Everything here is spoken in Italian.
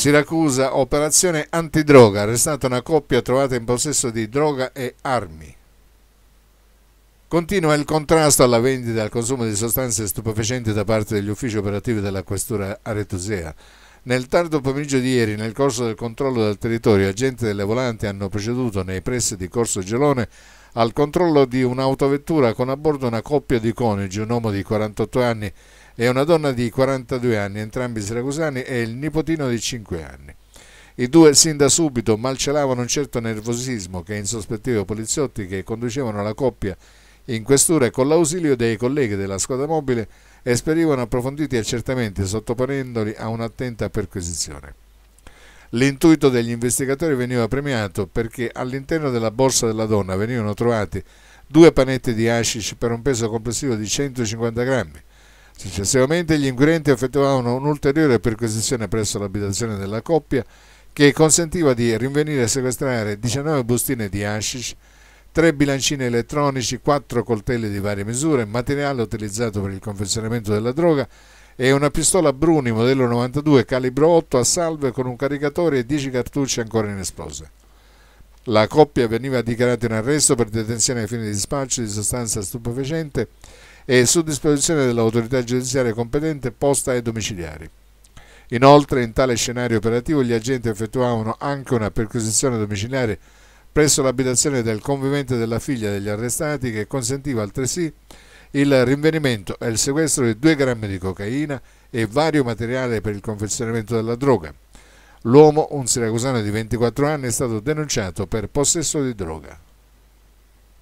Siracusa, operazione antidroga, arrestata una coppia trovata in possesso di droga e armi. Continua il contrasto alla vendita e al consumo di sostanze stupefacenti da parte degli uffici operativi della questura aretusea. Nel tardo pomeriggio di ieri, nel corso del controllo del territorio, agenti delle volanti hanno preceduto nei pressi di Corso Gelone al controllo di un'autovettura con a bordo una coppia di coniugi, un uomo di 48 anni e una donna di 42 anni, entrambi siracusani, e il nipotino di 5 anni. I due sin da subito malcelavano un certo nervosismo che insospettiva i poliziotti che conducevano la coppia in questura e con l'ausilio dei colleghi della squadra mobile esperivano approfonditi accertamenti sottoponendoli a un'attenta perquisizione. L'intuito degli investigatori veniva premiato perché all'interno della borsa della donna venivano trovati due panetti di hashish per un peso complessivo di 150 grammi. Successivamente gli inquirenti effettuavano un'ulteriore perquisizione presso l'abitazione della coppia che consentiva di rinvenire e sequestrare 19 bustine di hashish, 3 bilancini elettronici, 4 coltelli di varie misure, materiale utilizzato per il confezionamento della droga e una pistola Bruni modello 92 calibro 8 a salve con un caricatore e 10 cartucce ancora inesplose. La coppia veniva dichiarata in arresto per detenzione ai fini di spaccio di sostanza stupefacente e su disposizione dell'autorità giudiziaria competente posta ai domiciliari. Inoltre, in tale scenario operativo, gli agenti effettuavano anche una perquisizione domiciliare presso l'abitazione del convivente della figlia degli arrestati che consentiva altresì il rinvenimento e il sequestro di 2 grammi di cocaina e vario materiale per il confezionamento della droga. L'uomo, un siracusano di 24 anni, è stato denunciato per possesso di droga.